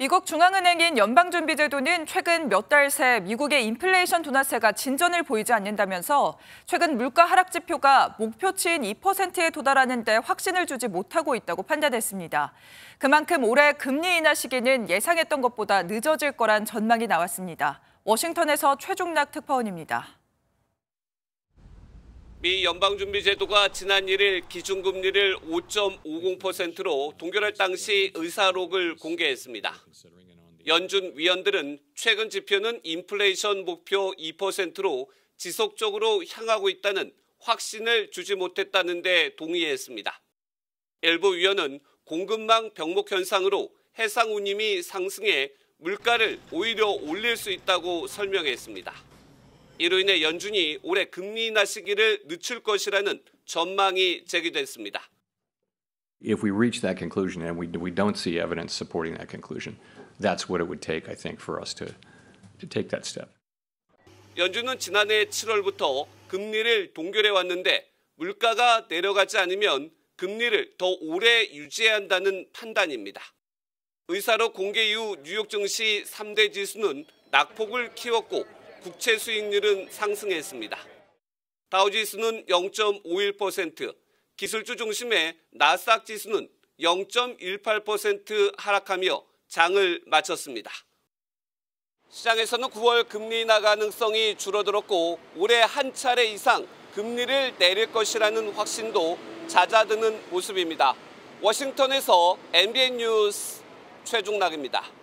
미국 중앙은행인 연방준비제도는 최근 몇 달 새 미국의 인플레이션 둔화세가 진전을 보이지 않는다면서 최근 물가 하락 지표가 목표치인 2%에 도달하는 데 확신을 주지 못하고 있다고 판단했습니다. 그만큼 올해 금리 인하 시기는 예상했던 것보다 늦어질 거란 전망이 나왔습니다. 워싱턴에서 최종락 특파원입니다. 미 연방준비제도가 지난 1일 기준금리를 5.50%로 동결할 당시 의사록을 공개했습니다. 연준 위원들은 최근 지표는 인플레이션 목표 2%로 지속적으로 향하고 있다는 확신을 주지 못했다는 데 동의했습니다. 일부 위원은 공급망 병목 현상으로 해상 운임이 상승해 물가를 오히려 올릴 수 있다고 설명했습니다. 이로 인해 연준이 올해 금리 인하시기를 늦출 것이라는 전망이 제기됐습니다. If we reach that conclusion and we, we don't see evidence supporting that conclusion, that's what it would take, I think, for us to, to take that step. 연준은 지난해 7월부터 금리를 동결해 왔는데 물가가 내려가지 않으면 금리를 더 오래 유지해야 한다는 판단입니다. 의사로 공개 이후 뉴욕 증시 3대 지수는 낙폭을 키웠고 국채 수익률은 상승했습니다. 다우지수는 0.51%, 기술주 중심의 나스닥 지수는 0.18% 하락하며 장을 마쳤습니다. 시장에서는 9월 금리 인하 가능성이 줄어들었고 올해 한 차례 이상 금리를 내릴 것이라는 확신도 잦아드는 모습입니다. 워싱턴에서 MBN 뉴스 최종락입니다